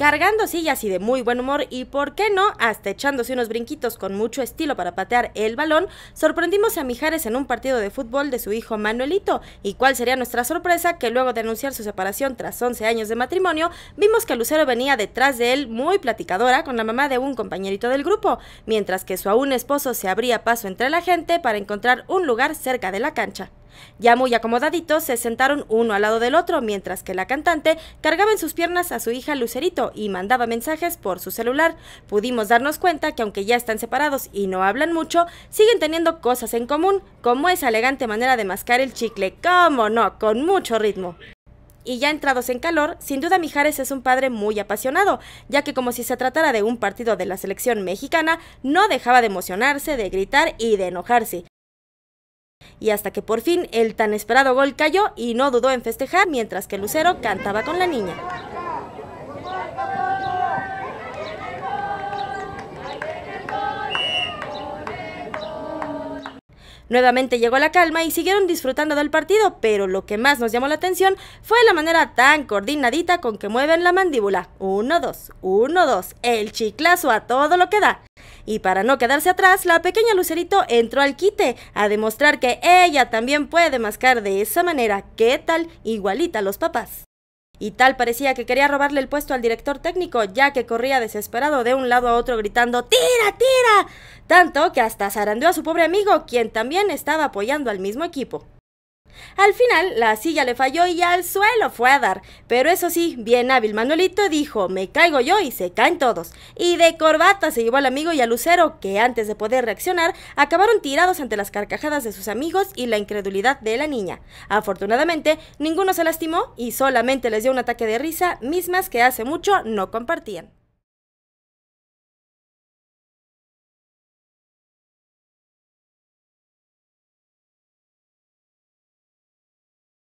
cargando sillas y de muy buen humor y, por qué no, hasta echándose unos brinquitos con mucho estilo para patear el balón, sorprendimos a Mijares en un partido de fútbol de su hijo Manuelito. ¿Y cuál sería nuestra sorpresa? Que luego de anunciar su separación tras 11 años de matrimonio, vimos que Lucero venía detrás de él muy platicadora con la mamá de un compañerito del grupo, mientras que su aún esposo se abría paso entre la gente para encontrar un lugar cerca de la cancha. Ya muy acomodaditos, se sentaron uno al lado del otro, mientras que la cantante cargaba en sus piernas a su hija Lucerito y mandaba mensajes por su celular. Pudimos darnos cuenta que aunque ya están separados y no hablan mucho, siguen teniendo cosas en común, como esa elegante manera de mascar el chicle, cómo no, con mucho ritmo. Y ya entrados en calor, sin duda Mijares es un padre muy apasionado, ya que como si se tratara de un partido de la selección mexicana, no dejaba de emocionarse, de gritar y de enojarse y hasta que por fin el tan esperado gol cayó y no dudó en festejar mientras que Lucero cantaba con la niña. Nuevamente llegó la calma y siguieron disfrutando del partido, pero lo que más nos llamó la atención fue la manera tan coordinadita con que mueven la mandíbula. uno 2 uno dos el chiclazo a todo lo que da. Y para no quedarse atrás, la pequeña Lucerito entró al quite a demostrar que ella también puede mascar de esa manera, ¿qué tal? Igualita a los papás. Y tal parecía que quería robarle el puesto al director técnico, ya que corría desesperado de un lado a otro gritando ¡Tira, tira! Tanto que hasta zarandeó a su pobre amigo, quien también estaba apoyando al mismo equipo. Al final, la silla le falló y al suelo fue a dar, pero eso sí, bien hábil Manuelito dijo, me caigo yo y se caen todos, y de corbata se llevó al amigo y al lucero, que antes de poder reaccionar, acabaron tirados ante las carcajadas de sus amigos y la incredulidad de la niña. Afortunadamente, ninguno se lastimó y solamente les dio un ataque de risa, mismas que hace mucho no compartían.